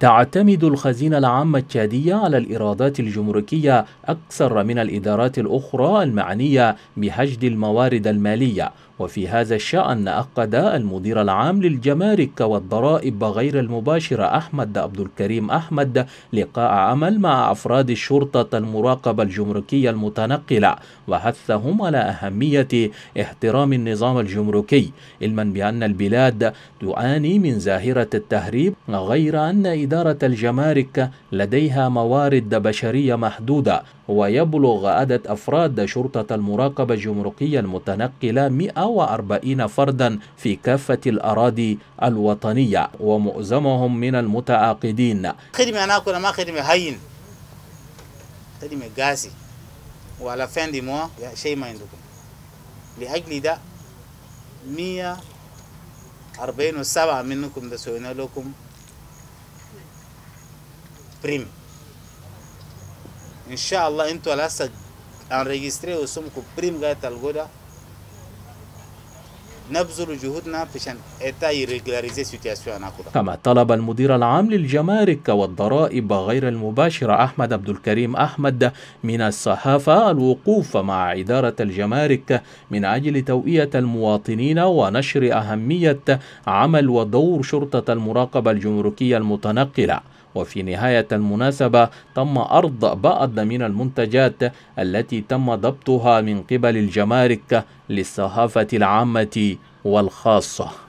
تعتمد الخزينة العامة التشادية على الإيرادات الجمركية أكثر من الإدارات الأخرى المعنية بهجد الموارد المالية وفي هذا الشأن أقد المدير العام للجمارك والضرائب غير المباشرة أحمد عبد الكريم أحمد لقاء عمل مع أفراد الشرطة المراقبة الجمركية المتنقلة وحثهم على أهمية احترام النظام الجمركي علما بأن البلاد تعاني من ظاهرة التهريب غير أن إدارة الجمارك لديها موارد بشرية محدودة ويبلغ عدد أفراد شرطة المراقبة الجمركية المتنقلة 140 فردا في كافة الأراضي الوطنية ومؤزمهم من المتعاقدين خدمة أنا كنا ما خدمة هين خدمة قاسي وعلى فين دي مو شيء ما عندكم لأجل ده 147 منكم ده سوينا لكم بريم ان شاء الله انتوا هسه انريجستريو اسمكم بريم غايه الغدا نبذل جهودنا عشان كما طلب المدير العام للجمارك والضرائب غير المباشرة أحمد عبد الكريم أحمد من الصحافة الوقوف مع إدارة الجمارك من أجل توئية المواطنين ونشر أهمية عمل ودور شرطة المراقبة الجمركية المتنقلة وفي نهاية المناسبة تم عرض بعض من المنتجات التي تم ضبطها من قبل الجمارك للصحافة العامة والخاصة